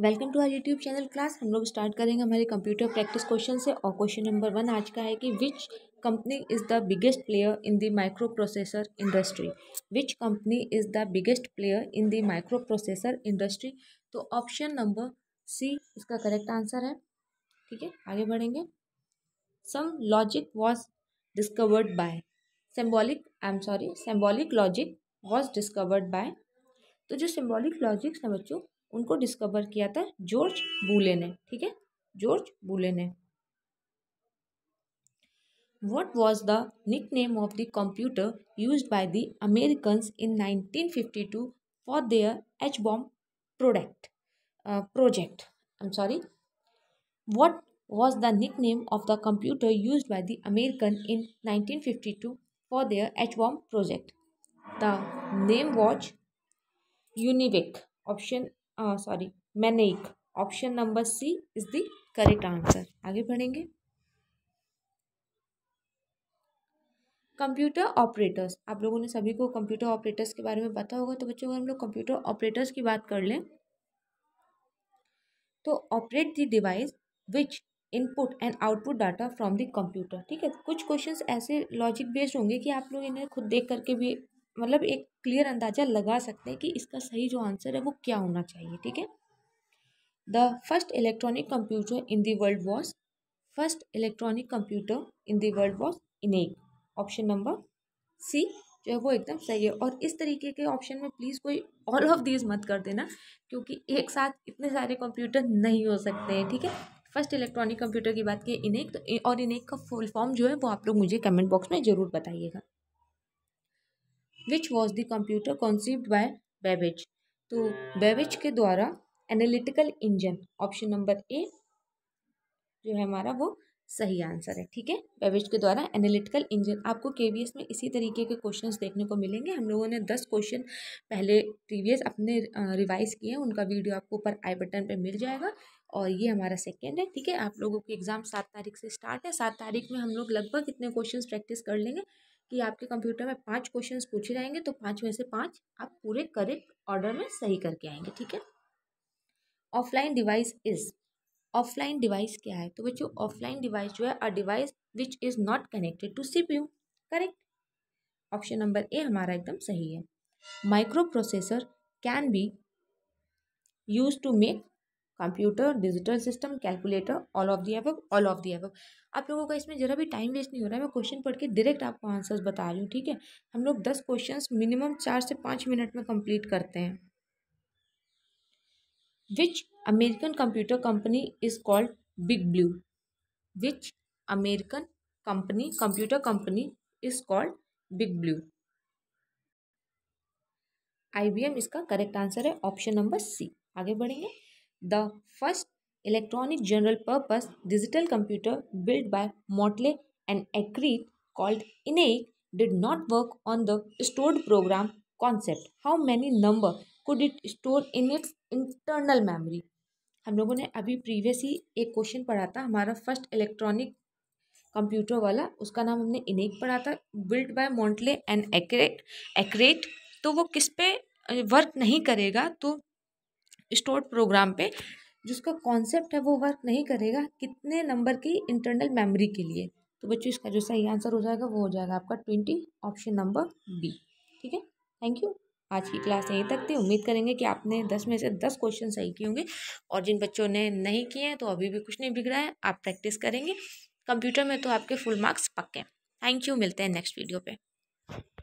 welcome to our YouTube channel class हम लोग start करेंगे हमारे कंप्यूटर प्रैक्टिस क्वेश्चन से और क्वेश्चन नंबर वन आज का है कि which company is the biggest player in the microprocessor industry which company is the biggest player in the microprocessor industry तो ऑप्शन नंबर सी इसका correct answer है ठीक है आगे बढ़ेंगे some logic was discovered by symbolic I am sorry symbolic logic was discovered by तो जो symbolic logics हैं बच्चों उनको डिस्कवर किया था जॉर्ज बूले ने ठीक है जॉर्ज बूले ने what was the nickname of the computer use by the American in nineteen fifty two for their H bomb product project I am sorry what was the nickname of the computer use by the American in nineteen fifty two for their H bomb project the name was UNIVAC option sorry MANIAC option number C is the correct answer आगे बढ़ेंगे computer operators आप लोगों ने सभी को computer operators के बारे में पता होगा तो बच्चों अगर हम लोग कंप्यूटर ऑपरेटर्स की बात कर लें तो operate the device which input and output data from the computer ठीक है कुछ क्वेश्चंस ऐसे लॉजिक बेस्ड होंगे कि आप लोग इन्हें खुद देख करके भी मतलब एक क्लियर अंदाज़ा लगा सकते हैं कि इसका सही जो आंसर है वो क्या होना चाहिए ठीक है the first electronic computer in world world was first electronic computer in world world was ENIAC option number C जो है वो एकदम सही है और इस तरीके के ऑप्शन में प्लीज़ कोई ऑल ऑफ दीज मत कर देना क्योंकि एक साथ इतने सारे कंप्यूटर नहीं हो सकते हैं ठीक है फर्स्ट इलेक्ट्रॉनिक कंप्यूटर की बात की इनेक तो और इनेक का फुल फॉर्म जो है वो आप लोग मुझे कमेंट बॉक्स में ज़रूर बताइएगा which was the computer conceived by Babbage तो बेबेज के द्वारा analytical engine option number A जो है हमारा वो सही आंसर है ठीक है बेबेज के द्वारा एनालिटिकल इंजन आपको के में इसी तरीके के क्वेश्चंस देखने को मिलेंगे हम लोगों ने दस क्वेश्चन पहले प्रीवियस अपने रिवाइज किए हैं उनका वीडियो आपको ऊपर आई बटन पे मिल जाएगा और ये हमारा सेकेंड है ठीक है आप लोगों के एग्ज़ाम सात तारीख से स्टार्ट है सात तारीख में हम लोग लगभग इतने क्वेश्चन प्रैक्टिस कर लेंगे कि आपके कंप्यूटर में पाँच क्वेश्चन पूछे जाएंगे तो पाँच में से पाँच आप पूरे करेक्ट ऑर्डर में सही करके आएंगे ठीक है offline device is offline device क्या है तो बच्चों ऑफलाइन डिवाइस जो है a device which is not connected to CPU correct option number A हमारा एकदम सही है microprocessor can be use to make computer digital system calculator all of the above all of the above आप लोगों का इसमें जरा भी टाइम वेस्ट नहीं हो रहा है मैं क्वेश्चन पढ़ के डायरेक्ट आपको आंसर्स बता रही हूँ ठीक है हम लोग दस क्वेश्चन मिनिमम चार से पाँच मिनट में कंप्लीट करते हैं which American computer company is called big blue which American company computer company is called big blue I इसका करेक्ट आंसर है ऑप्शन नंबर सी आगे बढ़ेंगे the first electronic general purpose digital computer build by Mauchly and Eckert called ENIAC did not work on the stored program concept how many number could it store in its internal memory हम लोगों ने अभी previous ही एक question पढ़ा था हमारा first electronic computer वाला उसका नाम हमने इनेक पढ़ा था built by Mauchly and Eckert Eckert तो वो किस पे वर्क नहीं करेगा तो स्टोर्ड प्रोग्राम पे जिसका कॉन्सेप्ट है वो वर्क नहीं करेगा कितने नंबर की इंटरनल मेमोरी के लिए तो बच्चों इसका जो सही आंसर हो जाएगा वो हो जाएगा आपका ट्वेंटी ऑप्शन नंबर बी ठीक है थैंक यू आज की क्लास यहीं तक थी उम्मीद करेंगे कि आपने दस में से दस क्वेश्चन सही किए होंगे और जिन बच्चों ने नहीं किए हैं तो अभी भी कुछ नहीं बिगड़ा है आप प्रैक्टिस करेंगे कंप्यूटर में तो आपके फुल मार्क्स पक्के हैं थैंक यू मिलते हैं नेक्स्ट वीडियो पे